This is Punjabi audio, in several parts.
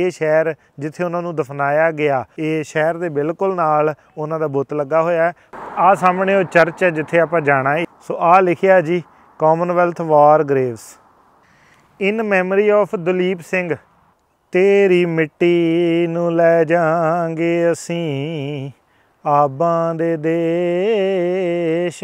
ਇਹ ਸ਼ਹਿਰ ਜਿੱਥੇ ਉਹਨਾਂ ਨੂੰ ਦਫਨਾਇਆ ਗਿਆ ਇਹ ਸ਼ਹਿਰ ਦੇ ਬਿਲਕੁਲ ਨਾਲ ਉਹਨਾਂ ਦਾ ਬੁੱਤ ਲੱਗਾ ਹੋਇਆ ਹੈ ਆ ਸਾਹਮਣੇ ਉਹ ਚਰਚ ਹੈ ਜਿੱਥੇ ਆਪਾਂ ਜਾਣਾ ਹੈ ਸੋ ਆ ਲਿਖਿਆ ਜੀ Commonwealth war graves in memory of Dalip Singh ਤੇਰੀ ਮਿੱਟੀ ਨੂੰ ਲੈ ਜਾਾਂਗੇ ਅਸੀਂ ਆਬਾਂ ਦੇ ਦੇਸ਼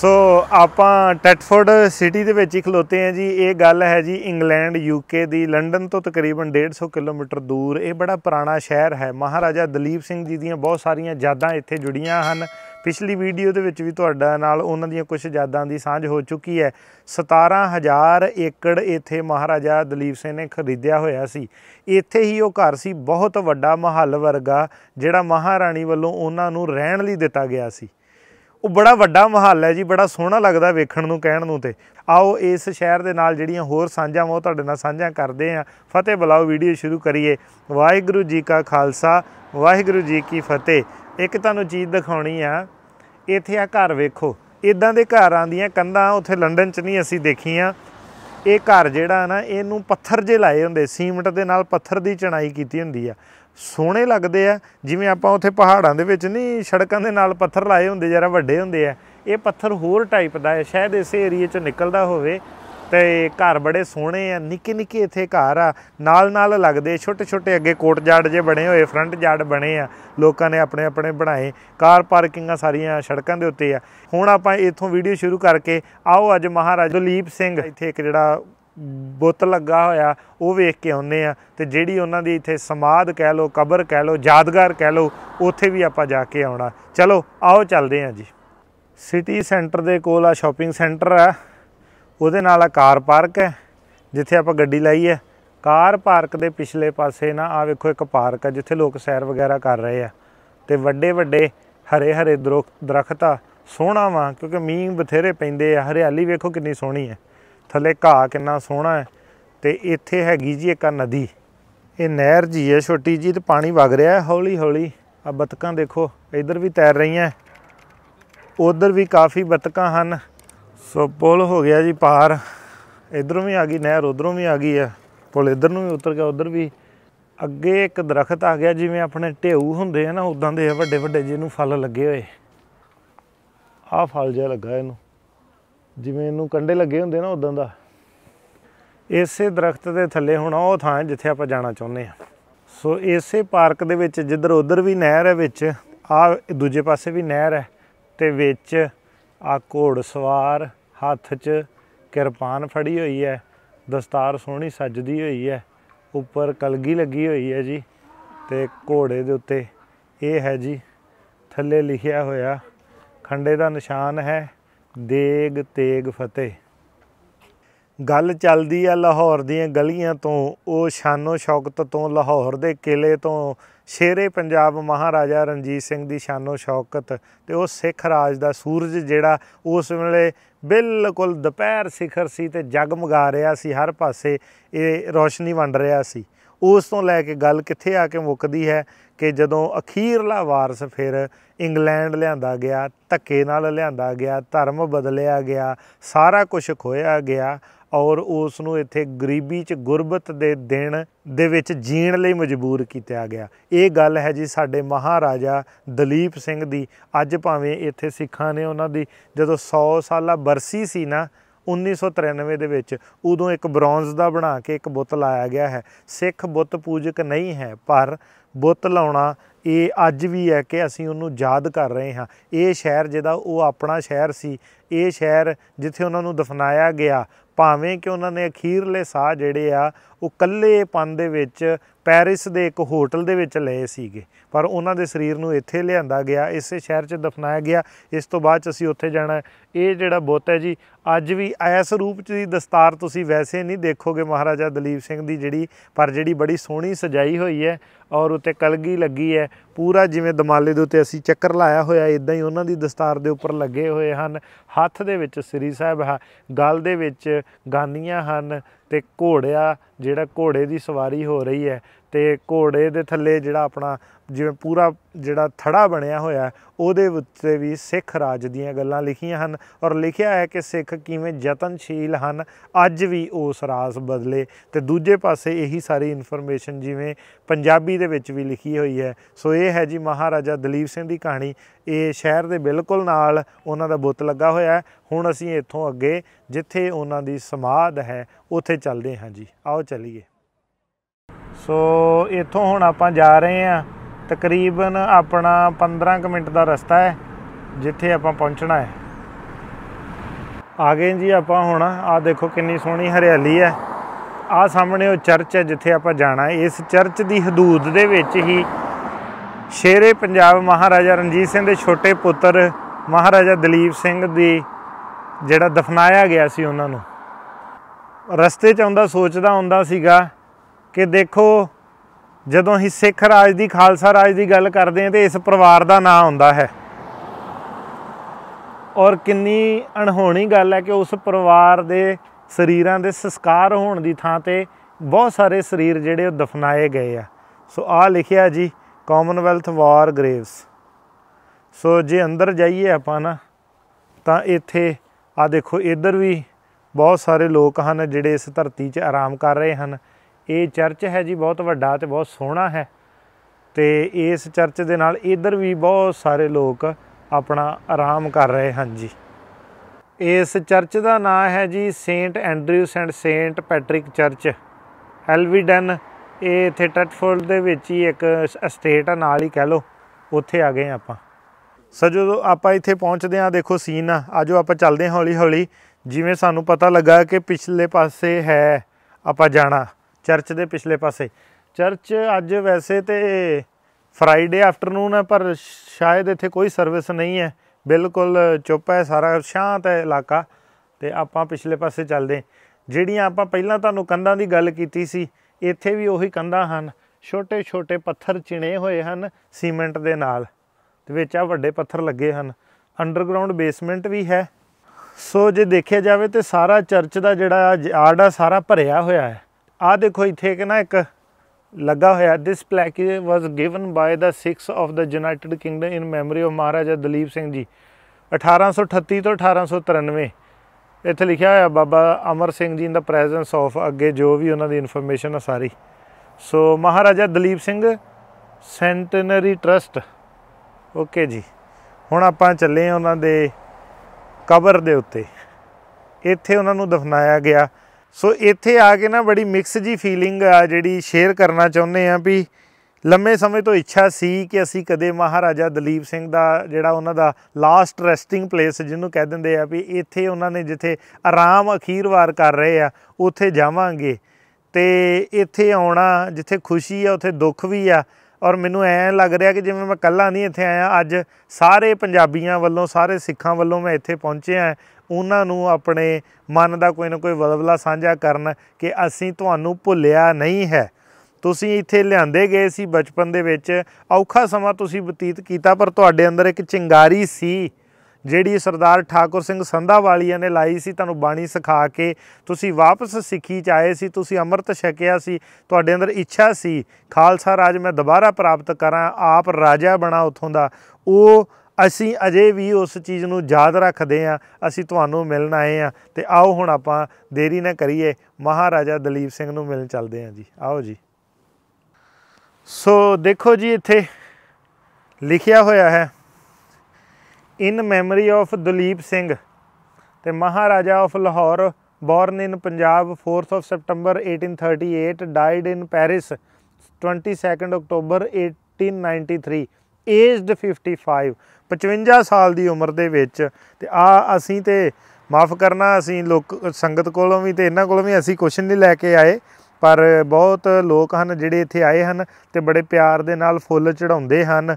ਸੋ ਆਪਾਂ ਟੈਟਫੋਰਡ ਸਿਟੀ ਦੇ ਵਿੱਚ ਹੀ ਖਲੋਤੇ ਆ ਜੀ ਇਹ ਗੱਲ ਹੈ ਜੀ ਇੰਗਲੈਂਡ ਯੂਕੇ ਦੀ ਲੰਡਨ ਤੋਂ ਤਕਰੀਬਨ 150 ਕਿਲੋਮੀਟਰ ਦੂਰ ਇਹ ਬੜਾ ਪੁਰਾਣਾ ਸ਼ਹਿਰ ਹੈ ਮਹਾਰਾਜਾ ਦਲੀਪ ਸਿੰਘ ਜੀ ਦੀਆਂ ਬਹੁਤ ਸਾਰੀਆਂ ਯਾਦਾਂ ਇੱਥੇ ਜੁੜੀਆਂ ਹਨ ਪਿਛਲੀ ਵੀਡੀਓ ਦੇ ਵਿੱਚ ਵੀ ਤੁਹਾਡਾ ਨਾਲ ਉਹਨਾਂ ਦੀਆਂ ਕੁਝ ਯਾਦਾਂ ਦੀ ਸਾਂਝ ਹੋ ਚੁੱਕੀ ਹੈ 17000 ਏਕੜ ਇੱਥੇ ਮਹਾਰਾਜਾ ਦਲੀਪ ਸਿੰਘ ਨੇ ਖਰੀਦਿਆ ਹੋਇਆ ਸੀ ਇੱਥੇ ਹੀ ਉਹ ਘਰ ਸੀ ਬਹੁਤ ਵੱਡਾ ਮਹੱਲ ਵਰਗਾ ਜਿਹੜਾ ਮਹਾਰਾਣੀ ਵੱਲੋਂ ਉਹਨਾਂ ਨੂੰ ਰਹਿਣ ਲਈ ਦਿੱਤਾ ਗਿਆ ਸੀ ਉਹ ਬੜਾ ਵੱਡਾ ਮਹੱਲ ਹੈ ਜੀ ਬੜਾ ਸੋਹਣਾ ਲੱਗਦਾ ਵੇਖਣ ਨੂੰ ਕਹਿਣ ਨੂੰ ਤੇ ਆਓ ਇਸ ਸ਼ਹਿਰ ਦੇ ਨਾਲ ਜਿਹੜੀਆਂ ਹੋਰ ਸਾਂਝਾਂ ਮੈਂ ਤੁਹਾਡੇ ਨਾਲ ਸਾਂਝਾ ਕਰਦੇ ਆ ਫਤਿਹ ਬਲਾਓ ਵੀਡੀਓ ਸ਼ੁਰੂ ਕਰੀਏ ਵਾਹਿਗੁਰੂ ਜੀ ਕਾ ਖਾਲਸਾ ਵਾਹਿਗੁਰੂ ਜੀ ਕੀ ਫਤਿਹ ਇੱਕ ਤੁਹਾਨੂੰ ਚੀਜ਼ ਦਿਖਾਉਣੀ ਆ ਇੱਥੇ ਆ ਘਰ ਵੇਖੋ ਇਦਾਂ ਦੇ ਘਰਾਂ ਦੀਆਂ ਕੰਧਾਂ ਉੱਥੇ ਲੰਡਨ 'ਚ ਨਹੀਂ ਅਸੀਂ ਦੇਖੀਆਂ ਇਹ ਘਰ ਜਿਹੜਾ ਨਾ ਇਹਨੂੰ ਪੱਥਰ ਜੇ ਲਾਏ ਹੁੰਦੇ ਸੀਮੈਂਟ ਦੇ ਨਾਲ ਪੱਥਰ ਦੀ ਚਣਾਈ ਕੀਤੀ ਹੁੰਦੀ ਆ ਸੋਹਣੇ ਲੱਗਦੇ ਆ ਜਿਵੇਂ ਆਪਾਂ ਉੱਥੇ ਪਹਾੜਾਂ ਦੇ ਵਿੱਚ ਨਹੀਂ ਸੜਕਾਂ ਦੇ ਨਾਲ ਪੱਥਰ ਲਾਏ ਹੁੰਦੇ ਜਿਹੜਾ ਵੱਡੇ ਹੁੰਦੇ ਆ ਇਹ ਪੱਥਰ ਹੋਰ ਟਾਈਪ ਦਾ ਹੈ ਸ਼ਾਇਦ ਇਸੇ ਏਰੀਆ ਚੋਂ ਨਿਕਲਦਾ ਹੋਵੇ ਤੇ ਘਰ ਬੜੇ ਸੋਹਣੇ ਆ ਨਿੱਕੇ ਨਿੱਕੇ ਇੱਥੇ ਘਰ ਆ ਨਾਲ ਨਾਲ ਲੱਗਦੇ ਛੋਟੇ ਛੋਟੇ ਅੱਗੇ ਕੋਟ ਜਾੜ ਜੇ ਬਣੇ ਹੋਏ ਫਰੰਟ ਜਾੜ ਬਣੇ ਆ ਲੋਕਾਂ ਨੇ ਆਪਣੇ ਆਪਣੇ ਬਣਾਏ ਕਾਰ ਪਾਰਕਿੰਗਾਂ ਸਾਰੀਆਂ ਸੜਕਾਂ ਦੇ ਉੱਤੇ ਆ ਹੁਣ ਆਪਾਂ ਇੱਥੋਂ ਵੀਡੀਓ ਸ਼ੁਰੂ ਕਰਕੇ ਆਓ ਅੱਜ ਮਹਾਰਾਜ ਦਲੀਪ ਸਿੰਘ ਇੱਥੇ ਇੱਕ ਜਿਹੜਾ ਬੁੱਤ ਲੱਗਾ ਹੋਇਆ ਉਹ ਵੇਖ ਕੇ ਆਉਂਦੇ ਆ ਤੇ ਜਿਹੜੀ ਉਹਨਾਂ ਦੀ ਇੱਥੇ ਸਮਾਦ ਕਹਿ ਲੋ ਕਬਰ ਕਹਿ ਲੋ ਯਾਦਗਾਰ ਕਹਿ ਲੋ ਉੱਥੇ ਵੀ ਆਪਾਂ ਜਾ ਕੇ ਆਉਣਾ ਚਲੋ ਆਓ ਚੱਲਦੇ ਆ ਜੀ ਸਿਟੀ ਸੈਂਟਰ ਦੇ ਕੋਲ ਆ ਸ਼ਾਪਿੰਗ ਸੈਂਟਰ ਆ ਉਹਦੇ ਨਾਲ ਆ ਕਾਰ ਪਾਰਕ ਹੈ ਜਿੱਥੇ ਆਪਾਂ ਗੱਡੀ ਲਾਈ ਹੈ ਕਾਰ ਪਾਰਕ ਦੇ ਪਿਛਲੇ ਪਾਸੇ ਨਾ ਆ ਵੇਖੋ ਇੱਕ ਪਾਰਕ ਆ ਜਿੱਥੇ ਲੋਕ ਸੈਰ ਵਗੈਰਾ ਕਰ ਰਹੇ ਆ ਤੇ ਵੱਡੇ ਵੱਡੇ ਹਰੇ ਹਰੇ ਦਰਖਤ ਆ ਸੋਹਣਾ ਵਾ ਕਿਉਂਕਿ ਮੀਂਹ ਬਥੇਰੇ ਪੈਂਦੇ ਆ ਹਰਿਆਲੀ ਵੇਖੋ ਕਿੰਨੀ ਸੋਹਣੀ ਹੈ ਥੱਲੇ ਘਾਹ ਕਿੰਨਾ ਸੋਹਣਾ ਹੈ ਤੇ ਇੱਥੇ ਹੈਗੀ ਜੀ ਇੱਕ ਨਦੀ ਇਹ ਨਹਿਰ ਜੀ ਹੈ ਛੋਟੀ ਜੀ ਤੇ ਪਾਣੀ ਵਗ ਰਿਹਾ ਹੈ ਹੌਲੀ ਹੌਲੀ ਆ ਬਤਕਾਂ ਦੇਖੋ ਇਧਰ ਵੀ ਤੈਰ ਰਹੀਆਂ ਉਧਰ ਵੀ ਕਾਫੀ ਬਤਕਾਂ ਹਨ ਸੋ ਪੁਲ ਹੋ ਗਿਆ ਜੀ ਪਾਰ ਇਧਰੋਂ ਵੀ ਆ ਗਈ ਨਹਿਰ ਉਧਰੋਂ ਵੀ ਆ ਗਈ ਹੈ ਪੁਲ ਇਧਰ ਨੂੰ ਵੀ ਉਤਰ ਗਿਆ ਉਧਰ ਵੀ ਅੱਗੇ ਇੱਕ ਦਰਖਤ ਆ ਗਿਆ ਜਿਵੇਂ ਆਪਣੇ ਢੇਊ ਹੁੰਦੇ ਆ ਨਾ ਉਦਾਂ ਦੇ ਵੱਡੇ ਵੱਡੇ ਜਿਹਨੂੰ ਫਲ ਲੱਗੇ ਹੋਏ ਆ ਫਲ ਜਿਹਾ ਲੱਗਾ ਇਹਨੂੰ ਜਿਵੇਂ ਇਹਨੂੰ ਕੰਡੇ ਲੱਗੇ ਹੁੰਦੇ ਨਾ ਉਦਾਂ ਦਾ ਇਸੇ ਦਰਖਤ ਦੇ ਥੱਲੇ ਹੁਣ ਉਹ ਥਾਂ ਜਿੱਥੇ ਆਪਾਂ ਜਾਣਾ ਚਾਹੁੰਦੇ ਆ ਸੋ ਇਸੇ ਪਾਰਕ ਦੇ ਵਿੱਚ ਜਿੱਧਰ ਉਧਰ ਵੀ ਨਹਿਰ ਹੈ ਵਿੱਚ ਆ ਦੂਜੇ ਪਾਸੇ ਵੀ ਨਹਿਰ ਹੈ ਤੇ ਵਿੱਚ ਆ ਘੋੜ ਸਵਾਰ ਹੱਥ 'ਚ ਕਿਰਪਾਨ ਫੜੀ ਹੋਈ ਹੈ ਦਸਤਾਰ ਸੋਹਣੀ ਸਜਦੀ ਹੋਈ ਹੈ ਉੱਪਰ ਕਲਗੀ ਲੱਗੀ ਹੋਈ ਹੈ ਜੀ ਤੇ ਘੋੜੇ ਦੇ ਉੱਤੇ ਇਹ ਹੈ ਜੀ ਥੱਲੇ ਲਿਖਿਆ ਹੋਇਆ ਖੰਡੇ ਦਾ ਨਿਸ਼ਾਨ ਹੈ ਦੇਗ ਤੇਗ ਫਤਿਹ ਗੱਲ ਚੱਲਦੀ ਆ ਲਾਹੌਰ ਦੀਆਂ ਗਲੀਆਂ ਤੋਂ ਉਹ ਸ਼ਾਨੋ ਸ਼ੌਕਤ ਤੋਂ ਲਾਹੌਰ ਦੇ ਕਿਲੇ ਤੋਂ ਸ਼ੇਰੇ ਪੰਜਾਬ ਮਹਾਰਾਜਾ ਰਣਜੀਤ ਸਿੰਘ ਦੀ ਸ਼ਾਨੋ ਸ਼ੌਕਤ ਤੇ ਉਹ ਸਿੱਖ ਰਾਜ ਦਾ ਸੂਰਜ ਜਿਹੜਾ ਉਸ ਵੇਲੇ ਬਿਲਕੁਲ ਦੁਪਹਿਰ ਸਿਖਰ ਸੀ ਤੇ ਜਗਮਗਾ ਰਿਹਾ ਸੀ ਹਰ ਪਾਸੇ ਇਹ ਰੋਸ਼ਨੀ ਵੰਡ ਰਿਹਾ ਸੀ ਉਸ ਤੋਂ ਲੈ ਕੇ ਗੱਲ ਕਿੱਥੇ ਆ ਕੇ ਮੁੱਕਦੀ ਹੈ ਕਿ ਜਦੋਂ ਅਖੀਰਲਾ ਵਾਰਸ ਫਿਰ ਇੰਗਲੈਂਡ ਲਿਆਂਦਾ ਗਿਆ ਧੱਕੇ ਨਾਲ ਲਿਆਂਦਾ ਗਿਆ ਧਰਮ ਬਦਲਿਆ ਗਿਆ ਸਾਰਾ ਕੁਝ ਖੋਇਆ ਗਿਆ ਔਰ ਉਸ ਨੂੰ ਇੱਥੇ ਗਰੀਬੀ 'ਚ ਗੁਰਬਤ ਦੇ ਦਿਨ ਦੇ ਵਿੱਚ ਜੀਣ ਲਈ ਮਜਬੂਰ ਕੀਤਾ ਗਿਆ ਇਹ ਗੱਲ ਹੈ ਜੀ ਸਾਡੇ ਮਹਾਰਾਜਾ ਦਲੀਪ ਸਿੰਘ ਦੀ ਅੱਜ ਭਾਵੇਂ ਇੱਥੇ ਸਿੱਖਾਂ ਨੇ ਉਹਨਾਂ ਦੀ ਜਦੋਂ 100 ਸਾਲਾ ਬਰਸੀ ਸੀ ਨਾ 1993 ਦੇ ਵਿੱਚ ਉਦੋਂ ਇੱਕ ਬ੍ਰੌਂਜ਼ ਦਾ ਬਣਾ ਕੇ ਇੱਕ ਬੁੱਤ ਲਾਇਆ ਗਿਆ ਹੈ ਸਿੱਖ ਬੁੱਤ ਪੂਜਕ ਨਹੀਂ ਹੈ ਪਰ ਬੁੱਤ ਲਾਉਣਾ ਇਹ ਅੱਜ ਵੀ ਹੈ ਕਿ ਅਸੀਂ ਉਹਨੂੰ ਯਾਦ ਕਰ ਰਹੇ ਹਾਂ ਇਹ ਸ਼ਹਿਰ ਜਿਹਦਾ ਉਹ ਆਪਣਾ ਸ਼ਹਿਰ ਸੀ ਇਹ ਸ਼ਹਿਰ ਜਿੱਥੇ ਉਹਨਾਂ ਨੂੰ ਦਫਨਾਇਆ ਗਿਆ ਭਾਵੇਂ ਕਿ ਉਹਨਾਂ ਨੇ ਅਖੀਰਲੇ ਸਾਹ ਜਿਹੜੇ ਆ ਉਹ ਕੱਲੇ ਦੇ ਵਿੱਚ ਪੈਰਿਸ ਦੇ ਇੱਕ ਹੋਟਲ ਦੇ ਵਿੱਚ ਲਏ ਸੀਗੇ ਪਰ ਉਹਨਾਂ ਦੇ ਸਰੀਰ ਨੂੰ ਇੱਥੇ ਲਿਆਂਦਾ ਗਿਆ ਇਸੇ ਸ਼ਹਿਰ 'ਚ ਦਫਨਾਇਆ ਗਿਆ ਇਸ ਤੋਂ ਬਾਅਦ ਅਸੀਂ ਉੱਥੇ ਜਾਣਾ ਇਹ ਜਿਹੜਾ ਬੁੱਤ ਹੈ ਜੀ ਅੱਜ ਵੀ ਇਸ ਰੂਪ 'ਚ ਦੀ ਦਸਤਾਰ ਤੁਸੀਂ ਵੈਸੇ ਨਹੀਂ ਦੇਖੋਗੇ ਮਹਾਰਾਜਾ ਦਲੀਪ ਸਿੰਘ ਦੀ ਜਿਹੜੀ ਪਰ ਜਿਹੜੀ ਬੜੀ ਸੋਹਣੀ ਸਜਾਈ ਹੋਈ ਹੈ ਔਰ ਉੱਤੇ ਕਲਗੀ ਲੱਗੀ ਹੈ ਪੂਰਾ ਜਿਵੇਂ ਦਮਾਲੇ ਦੇ ਉੱਤੇ ਅਸੀਂ ਚੱਕਰ ਲਾਇਆ ਹੋਇਆ ਇਦਾਂ ਹੀ ਉਹਨਾਂ ਦੀ ਦਸਤਾਰ ਦੇ ਉੱਪਰ ਲੱਗੇ ਹੋਏ ਹਨ ਹੱਥ ਦੇ ਵਿੱਚ ਸ੍ਰੀ ਸਾਹਿਬ ਹਾ ਗਲ ਦੇ ਵਿੱਚ ਗਾਨੀਆਂ ਹਨ ਤੇ ਘੋੜਿਆ ਜਿਹੜਾ ਘੋੜੇ ਦੀ ਸਵਾਰੀ ਹੋ ਰਹੀ ਹੈ ਤੇ ਘੋੜੇ ਦੇ ਥੱਲੇ ਜਿਹੜਾ ਆਪਣਾ ਜਿਵੇਂ ਪੂਰਾ ਜਿਹੜਾ ਥੜਾ ਬਣਿਆ ਹੋਇਆ ਉਹਦੇ ਉੱਤੇ ਵੀ ਸਿੱਖ ਰਾਜ ਦੀਆਂ ਗੱਲਾਂ ਲਿਖੀਆਂ ਹਨ ਔਰ ਲਿਖਿਆ ਹੈ ਕਿ ਸਿੱਖ ਕਿਵੇਂ ਯਤਨਸ਼ੀਲ ਹਨ ਅੱਜ ਵੀ ਉਸ ਰਾਸ ਬਦਲੇ ਤੇ ਦੂਜੇ ਪਾਸੇ ਇਹੀ ਸਾਰੀ ਇਨਫੋਰਮੇਸ਼ਨ ਜਿਵੇਂ ਪੰਜਾਬੀ ਦੇ ਵਿੱਚ ਵੀ ਲਿਖੀ ਹੋਈ ਹੈ ਸੋ ਇਹ ਹੈ ਜੀ ਮਹਾਰਾਜਾ ਦਲੀਪ ਸਿੰਘ ਦੀ ਕਹਾਣੀ ਇਹ ਸ਼ਹਿਰ ਦੇ ਬਿਲਕੁਲ ਨਾਲ ਉਹਨਾਂ ਦਾ ਬੁੱਤ ਲੱਗਾ ਹੋਇਆ ਹੈ ਹੁਣ ਅਸੀਂ ਇੱਥੋਂ ਅੱਗੇ ਜਿੱਥੇ ਉਹਨਾਂ ਦੀ ਸਮਾਧ ਹੈ ਉੱਥੇ ਚੱਲਦੇ ਹਾਂ ਜੀ ਆਓ ਚੱਲੀਏ ਸੋ ਇੱਥੋਂ ਹੁਣ ਆਪਾਂ ਜਾ ਰਹੇ ਹਾਂ ਤਕਰੀਬਨ ਆਪਣਾ 15 ਮਿੰਟ ਦਾ ਰਸਤਾ ਹੈ ਜਿੱਥੇ ਆਪਾਂ ਪਹੁੰਚਣਾ ਹੈ ਆ ਗਏ ਜੀ ਆਪਾਂ ਹੁਣ ਆ ਦੇਖੋ ਕਿੰਨੀ ਸੋਹਣੀ ਹਰਿਆਲੀ ਹੈ ਆ ਸਾਹਮਣੇ ਉਹ ਚਰਚ ਹੈ ਜਿੱਥੇ ਆਪਾਂ ਜਾਣਾ ਹੈ ਇਸ ਚਰਚ ਦੀ ਹਦੂਦ ਦੇ ਵਿੱਚ ਹੀ ਸ਼ੇਰੇ ਪੰਜਾਬ ਮਹਾਰਾਜਾ ਰਣਜੀਤ ਸਿੰਘ ਦੇ ਛੋਟੇ ਪੁੱਤਰ ਮਹਾਰਾਜਾ ਦਲੀਪ ਸਿੰਘ ਦੀ ਜਿਹੜਾ ਦਫਨਾਇਆ ਗਿਆ ਸੀ ਉਹਨਾਂ ਨੂੰ ਰਸਤੇ 'ਚ ਆਉਂਦਾ ਸੋਚਦਾ ਹੁੰਦਾ ਸੀਗਾ ਕਿ ਦੇਖੋ ਜਦੋਂ ਅਸੀਂ ਸਿੱਖ ਰਾਜ ਦੀ ਖਾਲਸਾ ਰਾਜ ਦੀ ਗੱਲ ਕਰਦੇ ਹਾਂ ਤੇ ਇਸ ਪਰਿਵਾਰ ਦਾ ਨਾਂ ਆਉਂਦਾ ਹੈ ਔਰ ਕਿੰਨੀ ਅਣਹੋਣੀ ਗੱਲ ਹੈ ਕਿ ਉਸ ਪਰਿਵਾਰ ਦੇ ਸਰੀਰਾਂ ਦੇ ਸੰਸਕਾਰ ਹੋਣ ਦੀ ਥਾਂ ਤੇ ਬਹੁਤ ਸਾਰੇ ਸਰੀਰ ਜਿਹੜੇ ਉਹ ਦਫਨਾਏ ਗਏ ਆ ਸੋ ਆ ਲਿਖਿਆ ਜੀ ਕਾਮਨਵੈਲਥ ਵਾਰ ਗ੍ਰੇਵਸ ਸੋ ਜੇ ਅੰਦਰ ਜਾਈਏ ਆਪਾਂ ਨਾ ਤਾਂ ਇੱਥੇ ਆ ਦੇਖੋ ਇੱਧਰ ਵੀ ਬਹੁਤ ਸਾਰੇ ਲੋਕ ਹਨ ਜਿਹੜੇ ਇਸ ਧਰਤੀ 'ਚ ਆਰਾਮ ਕਰ ਰਹੇ ਹਨ ਇਹ ਚਰਚ ਹੈ ਜੀ ਬਹੁਤ ਵੱਡਾ ਤੇ ਬਹੁਤ ਸੋਹਣਾ ਹੈ ਤੇ ਇਸ ਚਰਚ ਦੇ ਨਾਲ ਇਧਰ ਵੀ ਬਹੁਤ ਸਾਰੇ ਲੋਕ ਆਪਣਾ ਆਰਾਮ ਕਰ ਰਹੇ ਹਨ ਜੀ ਇਸ ਚਰਚ ਦਾ ਨਾਮ ਹੈ ਜੀ Saint Andrews and Saint Patrick church Elveden ਇਹ ਇੱਥੇ ਟਟਫੋਲਡ ਦੇ ਵਿੱਚ ਹੀ ਇੱਕ ਅਸਟੇਟ ਆ ਨਾਲ ਹੀ ਕਹਿ ਲੋ ਉੱਥੇ ਆ ਗਏ ਆਪਾਂ ਸਜੋ ਆਪਾਂ ਇੱਥੇ ਪਹੁੰਚਦੇ ਆ ਦੇਖੋ ਸੀਨ ਆ ਆਜੋ ਆਪਾਂ ਚੱਲਦੇ ਹੌਲੀ ਹੌਲੀ ਜਿਵੇਂ ਸਾਨੂੰ ਪਤਾ ਲੱਗਾ ਕਿ ਪਿਛਲੇ ਪਾਸੇ ਹੈ ਆਪਾਂ ਜਾਣਾ ਚਰਚ ਦੇ ਪਿਛਲੇ ਪਾਸੇ ਚਰਚ ਅੱਜ ਵੈਸੇ ਤੇ ਫਰਾਈਡੇ ਆਫਟਰਨੂਨ ਹੈ ਪਰ ਸ਼ਾਇਦ ਇੱਥੇ ਕੋਈ ਸਰਵਿਸ ਨਹੀਂ ਹੈ ਬਿਲਕੁਲ ਚੁੱਪ ਹੈ ਸਾਰਾ ਸ਼ਾਂਤ ਹੈ ਇਲਾਕਾ ਤੇ ਆਪਾਂ ਪਿਛਲੇ ਪਾਸੇ ਚੱਲਦੇ ਜਿਹੜੀਆਂ ਆਪਾਂ ਪਹਿਲਾਂ ਤੁਹਾਨੂੰ ਕੰਧਾਂ ਦੀ ਗੱਲ ਕੀਤੀ ਸੀ ਇੱਥੇ ਵੀ ਉਹੀ ਕੰਧਾਂ ਹਨ ਛੋਟੇ-ਛੋਟੇ ਪੱਥਰ ਚਿਣੇ ਹੋਏ ਹਨ ਸੀਮੈਂਟ ਦੇ ਨਾਲ ਤੇ ਵਿੱਚ ਆ ਵੱਡੇ ਪੱਥਰ ਲੱਗੇ ਹਨ ਅੰਡਰਗਰਾਉਂਡ ਬੇਸਮੈਂਟ ਵੀ ਹੈ ਸੋ ਜੇ ਦੇਖਿਆ ਜਾਵੇ ਤੇ ਸਾਰਾ ਚਰਚ ਦਾ ਜਿਹੜਾ ਆਰਡਾ ਸਾਰਾ ਭਰਿਆ ਹੋਇਆ ਹੈ ਆ ਦੇਖੋ ਇੱਥੇ ਇੱਕ ਨਾ ਇੱਕ ਲੱਗਾ ਹੋਇਆ this plaque was given by the 6 of the United Kingdom in memory of Maharaja Dalip Singh ji 1838 ਤੋਂ 1893 ਇੱਥੇ ਲਿਖਿਆ ਹੋਇਆ ਬਾਬਾ ਅਮਰ ਸਿੰਘ ਜੀ ਇਨ ਦਾ ਪ੍ਰੈਜ਼ੈਂਸ ਆਫ ਅੱਗੇ ਜੋ ਵੀ ਉਹਨਾਂ ਦੀ ਇਨਫੋਰਮੇਸ਼ਨ ਆ ਸਾਰੀ so Maharaja Dalip Singh centenary trust okay ਜੀ ਹੁਣ ਆਪਾਂ ਚੱਲੇ ਆ ਉਹਨਾਂ ਦੇ ਕਬਰ ਦੇ ਉੱਤੇ ਇੱਥੇ ਉਹਨਾਂ ਨੂੰ ਦਫਨਾਇਆ ਗਿਆ ਸੋ ਇੱਥੇ ਆ ਕੇ ਨਾ ਬੜੀ ਮਿਕਸ ਜੀ ਫੀਲਿੰਗ ਆ ਜਿਹੜੀ ਸ਼ੇਅਰ ਕਰਨਾ ਚਾਹੁੰਦੇ ਆ ਵੀ ਲੰਮੇ ਸਮੇਂ ਤੋਂ ਇੱਛਾ ਸੀ ਕਿ ਅਸੀਂ ਕਦੇ ਮਹਾਰਾਜਾ ਦਲੀਪ ਸਿੰਘ ਦਾ ਜਿਹੜਾ ਉਹਨਾਂ ਦਾ ਲਾਸਟ ਰੈਸਟਿੰਗ ਪਲੇਸ ਜਿਹਨੂੰ ਕਹਿ ਦਿੰਦੇ ਆ ਵੀ ਇੱਥੇ ਉਹਨਾਂ ਨੇ ਜਿੱਥੇ ਆਰਾਮ ਅਖੀਰ ਵਾਰ ਕਰ ਰਹੇ ਆ ਉੱਥੇ ਜਾਵਾਂਗੇ ਤੇ ਇੱਥੇ ਆਉਣਾ ਜਿੱਥੇ ਖੁਸ਼ੀ ਆ ਉੱਥੇ ਦੁੱਖ ਵੀ ਆ ਔਰ ਮੈਨੂੰ ਐ ਲੱਗ ਰਿਹਾ ਕਿ ਜਿਵੇਂ ਮੈਂ ਕੱਲਾ ਨਹੀਂ ਇੱਥੇ ਆਇਆ ਅੱਜ ਸਾਰੇ ਪੰਜਾਬੀਆਂ ਵੱਲੋਂ ਸਾਰੇ ਸਿੱਖਾਂ ਵੱਲੋਂ ਮੈਂ ਇੱਥੇ ਪਹੁੰਚਿਆ ਉਹਨਾਂ ਨੂੰ ਆਪਣੇ ਮਨ ਦਾ ਕੋਈ ਨਾ ਕੋਈ ਵਲਵਲਾ ਸਾਂਝਾ ਕਰਨ ਕਿ ਅਸੀਂ ਤੁਹਾਨੂੰ ਭੁੱਲਿਆ ਨਹੀਂ ਹੈ ਤੁਸੀਂ ਇੱਥੇ ਲਿਆਂਦੇ ਗਏ ਸੀ ਬਚਪਨ ਦੇ ਵਿੱਚ ਔਖਾ ਸਮਾਂ ਤੁਸੀਂ ਬਤੀਤ ਕੀਤਾ ਪਰ ਤੁਹਾਡੇ ਅੰਦਰ ਇੱਕ ਚਿੰਗਾਰੀ ਸੀ ਜਿਹੜੀ ਸਰਦਾਰ ਠਾਕੁਰ ਸਿੰਘ ਸੰਧਾ ਵਾਲੀਆਂ ਨੇ ਲਾਈ ਸੀ ਤੁਹਾਨੂੰ ਬਾਣੀ ਸਿਖਾ ਕੇ ਤੁਸੀਂ ਵਾਪਸ ਸਿੱਖੀ ਚ ਆਏ ਸੀ ਤੁਸੀਂ ਅੰਮ੍ਰਿਤ ਛਕਿਆ ਸੀ ਤੁਹਾਡੇ ਅੰਦਰ ਇੱਛਾ ਸੀ ਖਾਲਸਾ ਰਾਜ ਮੈਂ ਦੁਬਾਰਾ ਪ੍ਰਾਪਤ ਕਰਾਂ ਆਪ ਰਾਜਾ ਬਣਾ ਉਥੋਂ ਦਾ ਉਹ ਅਸੀਂ ਅਜੇ ਵੀ ਉਸ ਚੀਜ਼ ਨੂੰ ਯਾਦ ਰੱਖਦੇ ਆ ਅਸੀਂ ਤੁਹਾਨੂੰ ਮਿਲਣ ਆਏ ਆ ਤੇ ਆਓ ਹੁਣ ਆਪਾਂ ਦੇਰੀ ਨਾ ਕਰੀਏ ਮਹਾਰਾਜਾ ਦਲੀਪ ਸਿੰਘ ਨੂੰ ਮਿਲਣ ਚੱਲਦੇ ਆ ਜੀ ਆਓ ਜੀ ਸੋ ਦੇਖੋ ਜੀ ਇੱਥੇ ਲਿਖਿਆ ਹੋਇਆ ਹੈ in memory of Dalip Singh ਤੇ Maharaja of Lahore born in Punjab 4th of September 1838 died in Paris 22nd ਅਕਤੂਬਰ 1893 ਏਜਡ 55 55 ਸਾਲ ਦੀ ਉਮਰ ਦੇ ਵਿੱਚ ਤੇ ਆ ਅਸੀਂ ਤੇ ਮਾਫ ਕਰਨਾ ਅਸੀਂ ਲੋਕ ਸੰਗਤ ਕੋਲੋਂ ਵੀ ਤੇ ਇਹਨਾਂ ਕੋਲੋਂ ਵੀ ਅਸੀਂ ਕੁਛ ਨਹੀਂ ਲੈ ਕੇ ਆਏ ਪਰ ਬਹੁਤ ਲੋਕ ਹਨ ਜਿਹੜੇ ਇੱਥੇ ਆਏ ਹਨ ਤੇ ਬੜੇ ਪਿਆਰ ਦੇ ਨਾਲ ਫੁੱਲ ਚੜਾਉਂਦੇ ਹਨ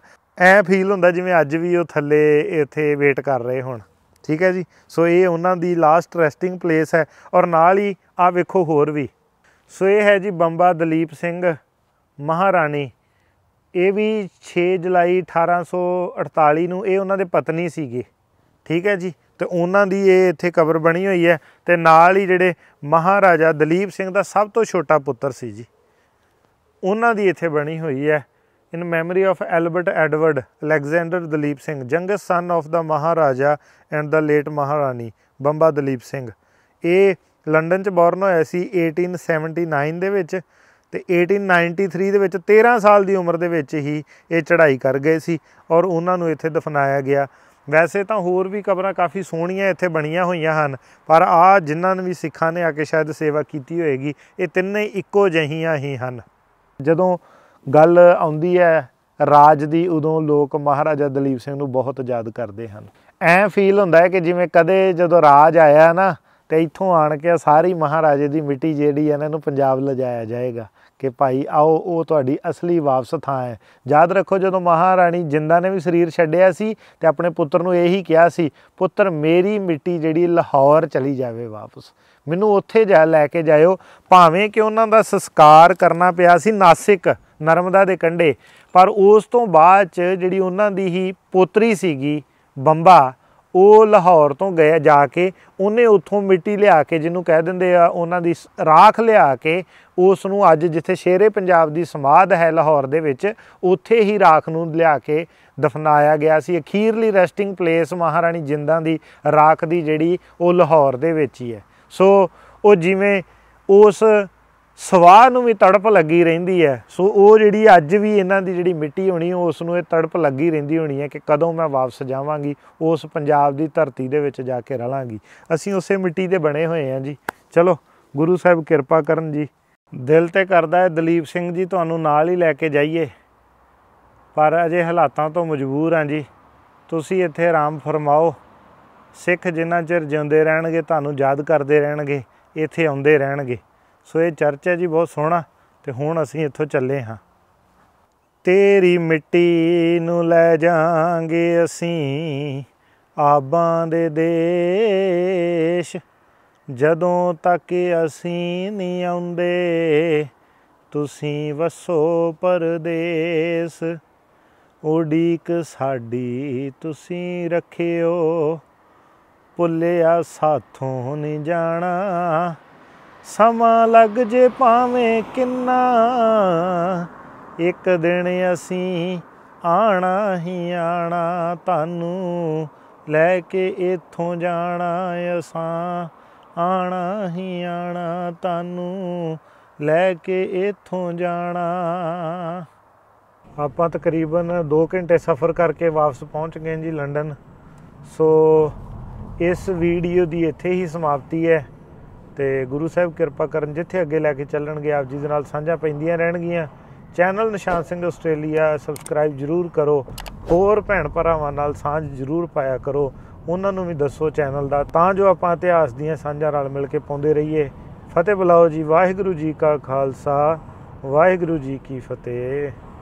ਐ ਫੀਲ ਹੁੰਦਾ ਜਿਵੇਂ ਅੱਜ ਵੀ ਉਹ ਥੱਲੇ ਇੱਥੇ ਵੇਟ ਕਰ ਰਹੇ ਹੋਣ ਠੀਕ ਹੈ ਜੀ ਸੋ ਇਹ ਉਹਨਾਂ ਦੀ ਲਾਸਟ ਰੈਸਟਿੰਗ ਪਲੇਸ ਹੈ ਔਰ ਨਾਲ ਹੀ ਆ ਵੇਖੋ ਹੋਰ ਵੀ ਸੋ ਇਹ ਹੈ ਜੀ ਬੰਬਾ ਦਲੀਪ ਸਿੰਘ ਮਹਾਰਾਣੀ ਇਹ ਵੀ 6 ਜੁਲਾਈ 1848 ਨੂੰ ਇਹ ਉਹਨਾਂ ਦੇ ਪਤਨੀ ਸੀਗੇ ਠੀਕ ਹੈ ਜੀ ਤੇ ਉਹਨਾਂ ਦੀ ਇਹ ਇੱਥੇ ਕਬਰ ਬਣੀ ਹੋਈ ਹੈ ਤੇ ਨਾਲ ਹੀ ਜਿਹੜੇ ਮਹਾਰਾਜਾ ਦਲੀਪ ਸਿੰਘ ਦਾ ਸਭ ਤੋਂ ਛੋਟਾ ਪੁੱਤਰ ਸੀ ਜੀ ਉਹਨਾਂ ਦੀ ਇੱਥੇ ਬਣੀ ਹੋਈ ਹੈ in memory of Albert Edward Alexander Duleep Singh ਜੰਗਸ son of the Maharaja and the late Maharani Bamba Dalip Singh ਇਹ ਲੰਡਨ ਚ ਬੌਰਨ ਹੋਇਆ ਸੀ 1879 ਦੇ ਵਿੱਚ ਤੇ 1893 ਦੇ ਵਿੱਚ 13 ਸਾਲ ਦੀ ਉਮਰ ਦੇ ਵਿੱਚ ਹੀ ਇਹ ਚੜ੍ਹਾਈ ਕਰ ਗਏ ਸੀ ਔਰ ਉਹਨਾਂ ਨੂੰ ਇੱਥੇ ਦਫਨਾਇਆ ਗਿਆ ਵੈਸੇ ਤਾਂ ਹੋਰ ਵੀ ਕਬਰਾਂ ਕਾਫੀ ਸੋਹਣੀਆਂ ਇੱਥੇ ਬਣੀਆਂ ਹੋਈਆਂ ਹਨ ਪਰ ਆ ਜਿਨ੍ਹਾਂ ਨੇ ਵੀ ਸਿੱਖਾਂ ਨੇ ਆ ਕੇ ਸ਼ਾਇਦ ਸੇਵਾ ਕੀਤੀ ਹੋਏਗੀ ਇਹ ਤਿੰਨੇ ਇੱਕੋ ਜਹੀਆਂ ਹੀ ਹਨ ਜਦੋਂ ਗੱਲ ਆਉਂਦੀ ਹੈ ਰਾਜ ਦੀ ਉਦੋਂ ਲੋਕ ਮਹਾਰਾਜਾ ਦਲੀਪ ਸਿੰਘ ਨੂੰ ਬਹੁਤ ਯਾਦ ਕਰਦੇ ਹਨ ਐ ਫੀਲ ਹੁੰਦਾ ਹੈ ਕਿ ਜਿਵੇਂ ਕਦੇ ਜਦੋਂ ਰਾਜ ਆਇਆ ਨਾ ਤੇ ਇੱਥੋਂ ਆਣ ਕੇ ਸਾਰੀ ਮਹਾਰਾਜੇ ਦੀ ਮਿੱਟੀ ਜਿਹੜੀ ਹੈ ਇਹਨਾਂ ਨੂੰ ਪੰਜਾਬ ਲਜਾਇਆ ਜਾਏਗਾ ਕਿ ਭਾਈ ਆਓ ਉਹ ਤੁਹਾਡੀ ਅਸਲੀ ਵਾਪਸ ਥਾਂ ਹੈ ਯਾਦ ਰੱਖੋ ਜਦੋਂ ਮਹਾਰਾਣੀ ਜਿੰਦਾ ਨੇ ਵੀ ਸਰੀਰ ਛੱਡਿਆ ਸੀ ਤੇ ਆਪਣੇ ਪੁੱਤਰ ਨੂੰ ਇਹੀ ਕਿਹਾ ਸੀ ਪੁੱਤਰ ਮੇਰੀ ਮਿੱਟੀ ਜਿਹੜੀ ਲਾਹੌਰ ਚਲੀ ਜਾਵੇ ਵਾਪਸ ਮੈਨੂੰ ਉੱਥੇ ਜਾ ਲੈ ਕੇ ਜਾਇਓ ਭਾਵੇਂ ਕਿ ਉਹਨਾਂ ਦਾ ਸੰਸਕਾਰ ਕਰਨਾ ਪਿਆ ਸੀ ਨਾਸਿਕ ਨਰਮਦਾ ਦੇ ਕੰਢੇ ਪਰ ਉਸ ਤੋਂ ਬਾਅਦ ਜਿਹੜੀ ਉਹਨਾਂ ਦੀ ਹੀ ਪੋਤਰੀ ਸੀਗੀ ਬੰਬਾ ਉਹ ਲਾਹੌਰ ਤੋਂ ਗਏ ਜਾ ਕੇ ਉਹਨੇ ਉੱਥੋਂ ਮਿੱਟੀ ਲਿਆ ਕੇ ਜਿਹਨੂੰ ਕਹਿ ਦਿੰਦੇ ਆ ਉਹਨਾਂ ਦੀ ਰਾਖ ਲਿਆ ਕੇ ਉਸ ਨੂੰ ਅੱਜ ਜਿੱਥੇ ਸ਼ੇਰੇ ਪੰਜਾਬ ਦੀ ਸਮਾਦ ਹੈ ਲਾਹੌਰ ਦੇ ਵਿੱਚ ਉੱਥੇ ਹੀ ਰਾਖ ਨੂੰ ਲਿਆ ਕੇ ਦਫਨਾਇਆ ਗਿਆ ਸੀ ਅਖੀਰਲੀ ਰੈਸਟਿੰਗ ਪਲੇਸ ਮਹਾਰਾਣੀ ਜਿੰਦਾਂ ਦੀ ਰਾਖ ਦੀ ਜਿਹੜੀ ਉਹ ਲਾਹੌਰ ਦੇ ਵਿੱਚ ਹੀ ਹੈ ਸੋ ਉਹ ਜਿਵੇਂ ਉਸ ਸਵਾਹ ਨੂੰ ਵੀ ਤੜਪ ਲੱਗੀ ਰਹਿੰਦੀ ਹੈ ਸੋ ਉਹ ਜਿਹੜੀ ਅੱਜ ਵੀ ਇਹਨਾਂ ਦੀ ਜਿਹੜੀ ਮਿੱਟੀ ਹੋਣੀ ਉਸ ਨੂੰ ਇਹ ਤੜਪ ਲੱਗੀ ਰਹਿੰਦੀ ਹੋਣੀ ਹੈ ਕਿ ਕਦੋਂ ਮੈਂ ਵਾਪਸ ਜਾਵਾਂਗੀ ਉਸ ਪੰਜਾਬ ਦੀ ਧਰਤੀ ਦੇ ਵਿੱਚ ਜਾ ਕੇ ਰਹਾਂਗੀ ਅਸੀਂ ਉਸੇ ਮਿੱਟੀ ਦੇ ਬਣੇ ਹੋਏ ਹਾਂ ਜੀ ਚਲੋ ਗੁਰੂ ਸਾਹਿਬ ਕਿਰਪਾ ਕਰਨ ਜੀ ਦਿਲ ਤੇ ਕਰਦਾ ਹੈ ਦਲੀਪ ਸਿੰਘ ਜੀ ਤੁਹਾਨੂੰ ਨਾਲ ਹੀ ਲੈ ਕੇ ਜਾਈਏ ਪਰ ਅਜੇ ਹਾਲਾਤਾਂ ਤੋਂ ਮਜਬੂਰ ਹਾਂ ਜੀ ਤੁਸੀਂ ਇੱਥੇ ਆਰਾਮ ਫਰਮਾਓ ਸਿੱਖ ਜਿੰਨਾ ਚਿਰ ਜਿਉਂਦੇ ਰਹਿਣਗੇ ਤੁਹਾਨੂੰ ਯਾਦ ਕਰਦੇ ਰਹਿਣਗੇ ਇੱਥੇ ਆਉਂਦੇ ਰਹਿਣਗੇ ਸੋ ਇਹ ਚਰਚ ਹੈ ਜੀ ਬਹੁਤ ਸੋਹਣਾ ਤੇ ਹੁਣ ਅਸੀਂ ਇੱਥੋਂ ਚੱਲੇ ਹਾਂ ਤੇਰੀ ਮਿੱਟੀ ਨੂੰ ਲੈ ਜਾਾਂਗੇ ਅਸੀਂ ਆਬਾਂ ਦੇ ਦੇਸ਼ ਜਦੋਂ ਤੱਕ ਅਸੀਂ ਨਹੀਂ ਆਉਂਦੇ ਤੁਸੀਂ ਵਸੋ ਪਰਦੇਸ ਉਡੀਕ ਸਾਡੀ ਤੁਸੀਂ ਰੱਖਿਓ ਪੁੱਲਿਆ ਸਾਥੋਂ ਨਹੀਂ ਜਾਣਾ ਸਮਾਂ ਲੱਗ ਜੇ ਭਾਵੇਂ ਕਿੰਨਾ ਇੱਕ ਦਿਨ ਅਸੀਂ ਆਣਾ ਹੀ ਆਣਾ ਤੁਹਾਨੂੰ ਲੈ ਕੇ ਇੱਥੋਂ ਜਾਣਾ ਅਸਾਂ ਆਣਾ ਹੀ ਆਣਾ ਤੁਹਾਨੂੰ ਲੈ ਕੇ ਇੱਥੋਂ ਜਾਣਾ ਆਪਾਂ ਤਕਰੀਬਨ 2 ਘੰਟੇ ਸਫ਼ਰ ਕਰਕੇ ਵਾਪਸ ਪਹੁੰਚ ਗਏ ਜੀ ਲੰਡਨ ਸੋ ਇਸ ਵੀਡੀਓ ਦੀ ਇੱਥੇ ਹੀ ਸਮਾਪਤੀ ਹੈ ਤੇ ਗੁਰੂ ਸਾਹਿਬ ਕਿਰਪਾ ਕਰਨ ਜਿੱਥੇ ਅੱਗੇ ਲੈ ਕੇ ਚੱਲਣਗੇ ਆਪ ਜੀ ਦੇ ਨਾਲ ਸਾਂਝਾ ਪੈਂਦੀਆਂ ਰਹਿਣਗੀਆਂ ਚੈਨਲ ਨਿਸ਼ਾਨ ਸਿੰਘ ਆਸਟ੍ਰੇਲੀਆ ਸਬਸਕ੍ਰਾਈਬ ਜਰੂਰ ਕਰੋ ਹੋਰ ਭੈਣ ਭਰਾਵਾਂ ਨਾਲ ਸਾਂਝ ਜਰੂਰ ਪਾਇਆ ਕਰੋ ਉਹਨਾਂ ਨੂੰ ਵੀ ਦੱਸੋ ਚੈਨਲ ਦਾ ਤਾਂ ਜੋ ਆਪਾਂ ਇਤਿਹਾਸ ਦੀਆਂ ਸਾਂਝਾਂ ਨਾਲ ਮਿਲ ਕੇ ਪਾਉਂਦੇ ਰਹੀਏ ਫਤਿਹ ਬੁਲਾਓ ਜੀ ਵਾਹਿਗੁਰੂ ਜੀ ਕਾ ਖਾਲਸਾ ਵਾਹਿਗੁਰੂ ਜੀ ਕੀ ਫਤਿਹ